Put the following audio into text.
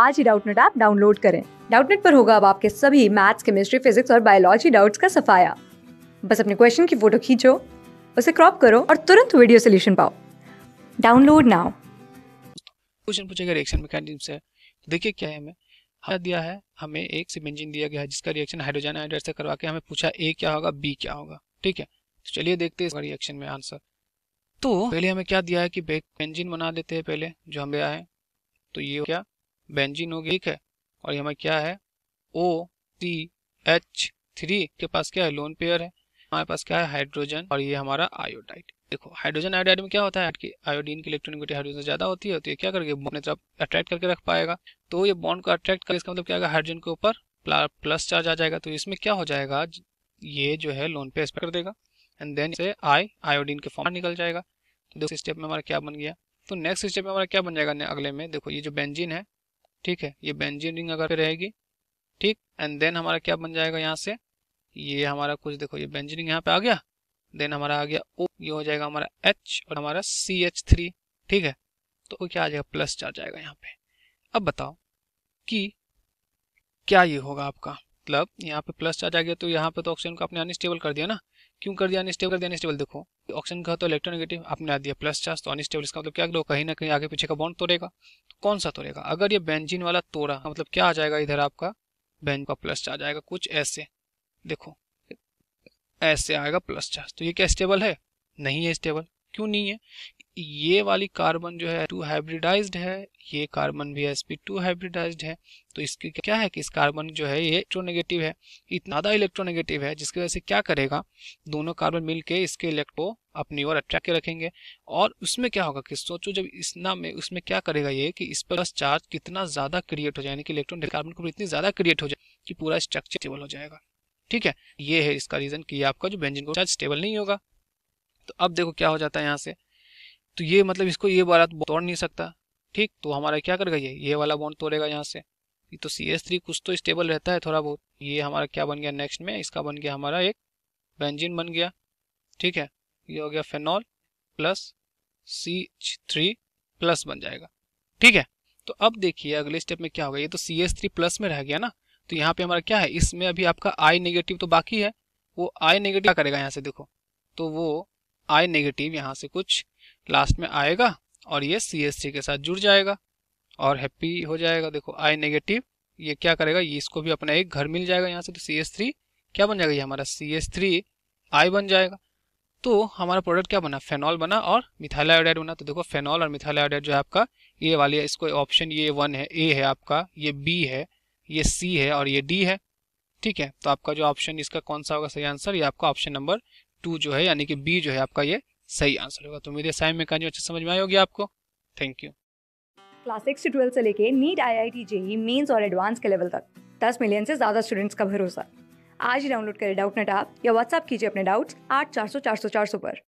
आज ही Doubtnut app download करें डाउटनेट पर होगा अब आपके सभी मैथ्स केमिस्ट्री फिजिक्स और बायोलॉजी डाउट्स का सफाया बस अपने क्वेश्चन की फोटो खींचो उसे क्रॉप करो और तुरंत वीडियो सोल्यूशन पाओ डाउनलोड नाउ क्वेश्चन पूछेगा रिएक्शन मैकेनिज्म से देखिए क्या है हमें हाँ दिया है हमें एक से बेंजीन दिया गया है जिसका रिएक्शन हाइड्रोजन हाइड्रेट से करवा के हमें पूछा ए क्या होगा बी क्या होगा ठीक है तो चलिए देखते हैं इसका रिएक्शन में आंसर तो पहले हमें क्या दिया है कि बेंजीन बना लेते हैं पहले जो हम लिया है तो ये क्या बेंजीन हो गया ठीक है और ये हमें क्या है ओ टी एच थ्री के पास क्या है लोन पेयर है हमारे पास क्या है हाइड्रोजन और ये हमारा आयोडाइड देखो हाइड्रोजन आयोडाइड में क्या होता है आयोडीन की इलेक्ट्रॉनिक हाइड्रोजन ज्यादा होती है तो ये क्या करके अपने तरफ अट्रैक्ट करके रख पाएगा तो ये बॉन्ड को अट्रैक्ट कर इसका मतलब क्या होगा हाइड्रोजन के ऊपर प्लस चार्ज आ जाएगा तो इसमें क्या हो जाएगा ये जो है लोन पे कर देगा एंड देन से आई आयोडीन के फॉर्म निकल जाएगा तो देखो स्टेप में हमारा क्या बन गया तो नेक्स्ट स्टेप में हमारा क्या बन जाएगा अगले में देखो ये जो बेंजीन है ठीक है ये बेंजीन रिंग अगर रहेगी ठीक एंड देन हमारा क्या बन जाएगा यहाँ से ये हमारा कुछ देखो ये बेंजीन रिंग यहाँ पे आ गया देन हमारा आ गया ओ ये हो जाएगा हमारा एच और हमारा सी एच थ्री ठीक है तो क्या आ जाएगा प्लस चार्ज आएगा यहाँ पे अब बताओ कि क्या ये होगा आपका मतलब यहाँ पे प्लस चार्ज आ गया तो यहाँ पे तो ऑक्सीजन को आपने अनस्टेबल कर दिया ना क्यों कर दिया अनस्टेबल कर दिया अनस्टेबल देखो ऑक्सीजन का तो इलेक्ट्रोनेगेटिव आपने आ दिया प्लस चार्ज तो अनस्टेबल इसका मतलब क्या कहीं ना कहीं आगे पीछे का बॉन्ड तोड़ेगा तो कौन सा तोड़ेगा अगर ये बेंजिन वाला तोड़ा मतलब क्या आ जाएगा इधर आपका बेंज का प्लस चार्ज आएगा कुछ ऐसे देखो ऐसे आएगा प्लस चार्ज तो ये क्या स्टेबल है नहीं है स्टेबल क्यों नहीं है ये वाली कार्बन जो है टू हाइब्रिडाइज्ड है ये कार्बन भी एस पी टू हाइब्रिडाइज्ड है तो इसके क्या है कि इस कार्बन जो है ये इलेक्ट्रोनेगेटिव है इतना ज़्यादा इलेक्ट्रोनेगेटिव है जिसकी वजह से क्या करेगा दोनों कार्बन मिलके इसके इलेक्ट्रो अपनी ओर अट्रैक्ट रखेंगे और उसमें क्या होगा कि सोचो जब इस में उसमें क्या करेगा ये कि इस पर प्लस चार्ज कितना ज़्यादा क्रिएट हो जाए यानी कि इलेक्ट्रॉन कार्बन को इतनी ज़्यादा क्रिएट हो जाए कि पूरा स्ट्रक्चर स्टेबल हो जाएगा ठीक है ये है इसका रीज़न कि आपका जो बेंजिन को चार्ज स्टेबल नहीं होगा तो अब देखो क्या हो जाता है यहाँ से तो ये मतलब इसको ये वाला तो तोड़ नहीं सकता ठीक तो हमारा क्या करेगा ये ये वाला बॉन्ड तोड़ेगा यहाँ से तो सी एस थ्री कुछ तो स्टेबल रहता है थोड़ा बहुत ये हमारा क्या बन गया नेक्स्ट में इसका बन गया हमारा एक बेंजिन बन गया ठीक है ये हो गया phenol plus C three plus बन जाएगा ठीक है तो अब देखिए अगले स्टेप में क्या होगा ये तो सी एस थ्री प्लस में रह गया ना तो यहाँ पे हमारा क्या है इसमें अभी आपका आई नेगेटिव तो बाकी है वो आई नेगेटिव करेगा यहाँ से देखो तो वो आई नेगेटिव यहाँ से कुछ लास्ट में आएगा और ये सी एस टी के साथ जुड़ जाएगा और हैप्पी हो जाएगा देखो आई नेगेटिव ये क्या करेगा ये इसको भी अपना एक घर मिल जाएगा यहाँ से तो सी एस थ्री क्या बन जाएगा ये हमारा सी एस थ्री आई बन जाएगा तो हमारा प्रोडक्ट क्या बना फेनॉल बना और मिथाइल आयोडाइड बना तो देखो फेनॉल और मिथाइल आयोडाइड जो है आपका ये वाली इसको ऑप्शन ये वन है ए है आपका ये बी है ये सी है और ये डी है ठीक है तो आपका जो ऑप्शन इसका कौन सा होगा सही आंसर ये आपका ऑप्शन नंबर टू जो है यानी कि बी जो है आपका ये सही आंसर होगा तो मेरे साइन मैकेनिज्म अच्छा समझ में आई होगी आपको थैंक यू क्लास सिक्स से ट्वेल्थ से लेके NEET I I T JEE mains और एडवांस के लेवल तक दस मिलियन से ज़्यादा स्टूडेंट्स का भरोसा आज ही डाउनलोड करें डाउट नेट आप या व्हाट्सअप कीजिए अपने डाउट्स आठ चार सौ चार सौ चार सौ पर